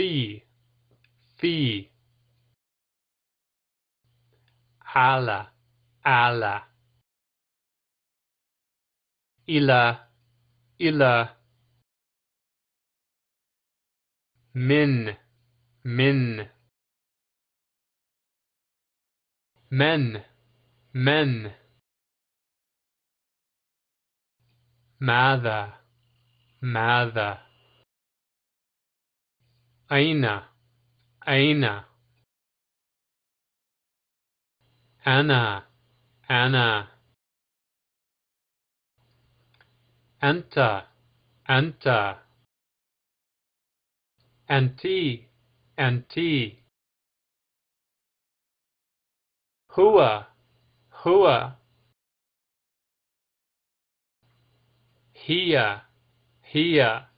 fee fee ala ala ila ila min min men men ماذا ماذا Aina, Aina. Anna, Anna. Anta, Anta. Anti, Anti. Hua, Hua. Hia, Hia.